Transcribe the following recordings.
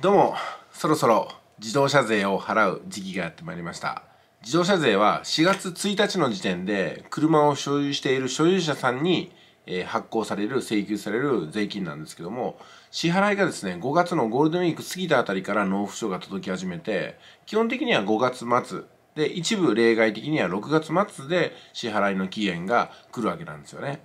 どうもそろそろ自動車税を払う時期がやってまいりました自動車税は4月1日の時点で車を所有している所有者さんに発行される請求される税金なんですけども支払いがですね5月のゴールデンウィーク過ぎたあたりから納付書が届き始めて基本的には5月末で一部例外的には6月末で支払いの期限が来るわけなんですよね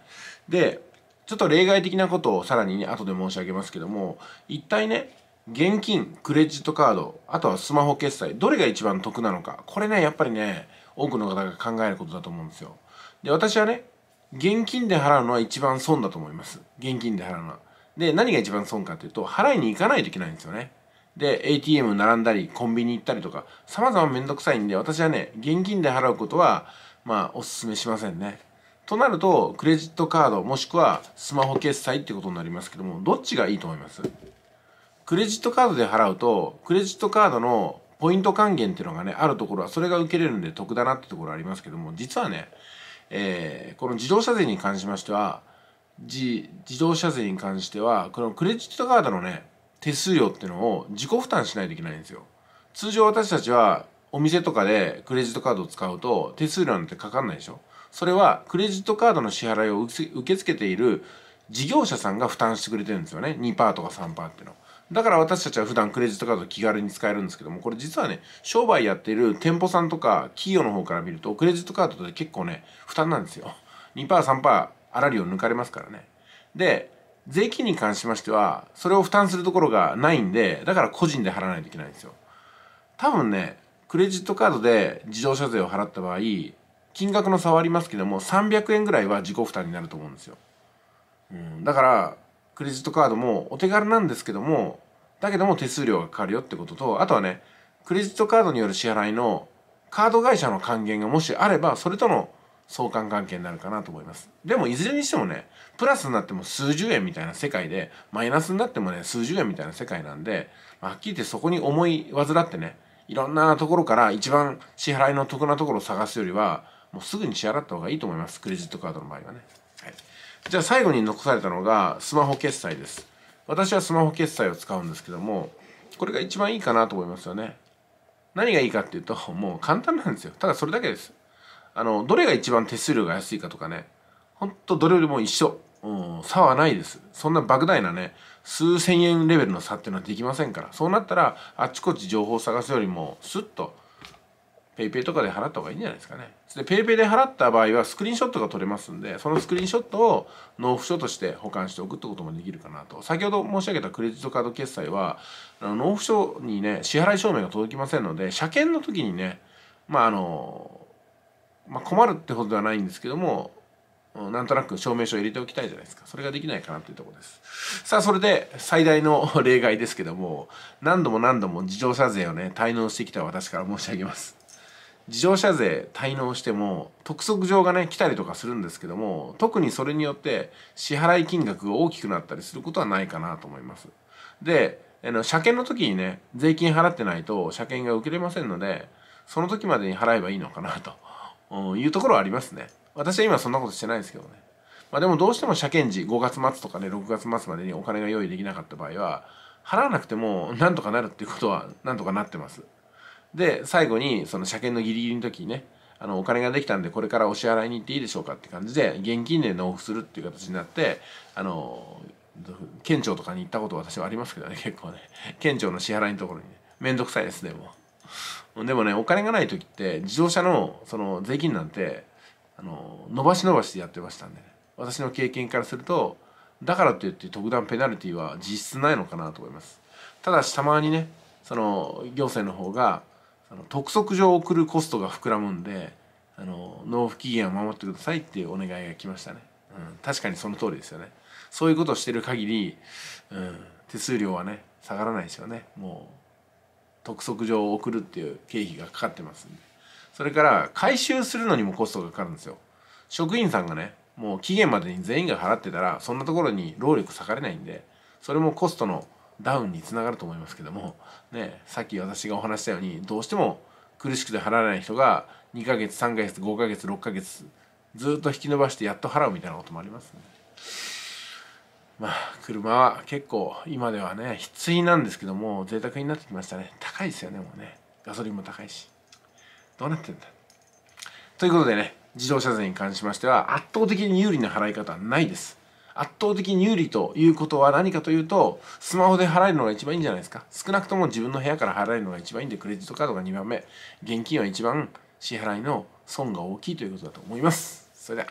でちょっと例外的なことをさらに、ね、後で申し上げますけども一体ね現金、クレジットカード、あとはスマホ決済、どれが一番得なのか。これね、やっぱりね、多くの方が考えることだと思うんですよ。で、私はね、現金で払うのは一番損だと思います。現金で払うのは。で、何が一番損かっていうと、払いに行かないといけないんですよね。で、ATM 並んだり、コンビニ行ったりとか、様々めんどくさいんで、私はね、現金で払うことは、まあ、お勧めしませんね。となると、クレジットカード、もしくはスマホ決済ってことになりますけども、どっちがいいと思いますクレジットカードで払うと、クレジットカードのポイント還元っていうのがね、あるところは、それが受けれるんで得だなってところありますけども、実はね、えー、この自動車税に関しましては、自自動車税に関しては、このクレジットカードのね、手数料っていうのを自己負担しないといけないんですよ。通常私たちは、お店とかでクレジットカードを使うと、手数料なんてかかんないでしょ。それは、クレジットカードの支払いを受け付けている事業者さんが負担してくれてるんですよね。2%とか3%っていうのだから私たちは普段クレジットカード気軽に使えるんですけども、これ実はね、商売やってる店舗さんとか企業の方から見ると、クレジットカードって結構ね、負担なんですよ。2%、3%、あらりを抜かれますからね。で、税金に関しましては、それを負担するところがないんで、だから個人で払わないといけないんですよ。多分ね、クレジットカードで自動車税を払った場合、金額の差はありますけども、300円ぐらいは自己負担になると思うんですよ。うん、だから、クレジットカードもお手軽なんですけども、だけども手数料がかかるよってことと、あとはね、クレジットカードによる支払いのカード会社の還元がもしあれば、それとの相関関係になるかなと思います。でもいずれにしてもね、プラスになっても数十円みたいな世界で、マイナスになってもね、数十円みたいな世界なんで、まあ、はっきり言ってそこに思い患ってね、いろんなところから一番支払いの得なところを探すよりは、もうすぐに支払った方がいいと思います。クレジットカードの場合はね。じゃあ最後に残されたのがスマホ決済です私はスマホ決済を使うんですけどもこれが一番いいかなと思いますよね何がいいかっていうともう簡単なんですよただそれだけですあのどれが一番手数料が安いかとかねほんとどれよりも一緒、うん、差はないですそんな莫大なね数千円レベルの差っていうのはできませんからそうなったらあっちこっち情報を探すよりもスッと PayPay とかで払った方がいいんじゃないですかね。で、PayPay で払った場合はスクリーンショットが取れますんで、そのスクリーンショットを納付書として保管しておくってこともできるかなと。先ほど申し上げたクレジットカード決済は、あの納付書にね、支払い証明が届きませんので、車検の時にね、まああの、まあ、困るってほどではないんですけども、なんとなく証明書を入れておきたいじゃないですか。それができないかなというとこです。さあ、それで最大の 例外ですけども、何度も何度も自動車税をね、滞納してきた私から申し上げます。自動車税滞納しても督促状がね来たりとかするんですけども特にそれによって支払い金額が大きくなったりすることはないかなと思いますであの車検の時にね税金払ってないと車検が受けれませんのでその時までに払えばいいのかなというところはありますね私は今そんなことしてないですけどねまあでもどうしても車検時5月末とかね6月末までにお金が用意できなかった場合は払わなくてもなんとかなるっていうことはなんとかなってますで最後にその車検のギリギリの時にねあのお金ができたんでこれからお支払いに行っていいでしょうかって感じで現金で納付するっていう形になってあの県庁とかに行ったこと私はありますけどね結構ね県庁の支払いのところにね面倒くさいですでもでもねお金がない時って自動車のその税金なんてあの伸ばし伸ばしでやってましたんで、ね、私の経験からするとだからといって特段ペナルティは実質ないのかなと思いますただし、たまにねその行政の方がその督促状を送るコストが膨らむんであの納付期限を守ってくださいっていうお願いが来ましたね、うん、確かにその通りですよねそういうことをしてる限り、うん、手数料はね下がらないですよねもう督促状を送るっていう経費がかかってますんでそれから回収するのにもコストがかかるんですよ職員さんがねもう期限までに全員が払ってたらそんなところに労力割かれないんでそれもコストのダウンにつながると思いますけども、ね、さっき私がお話したようにどうしても苦しくて払わない人が2ヶ月3ヶ月5ヶ月6ヶ月ずっと引き延ばしてやっと払うみたいなこともありますね。まあ車は結構今ではね必須なんですけども贅沢になってきましたね高いですよねもうねガソリンも高いしどうなってんだということでね自動車税に関しましては圧倒的に有利な払い方はないです圧倒的に有利ということは何かというとスマホで払えるのが一番いいんじゃないですか少なくとも自分の部屋から払えるのが一番いいんでクレジットカードが2番目現金は一番支払いの損が大きいということだと思いますそれでは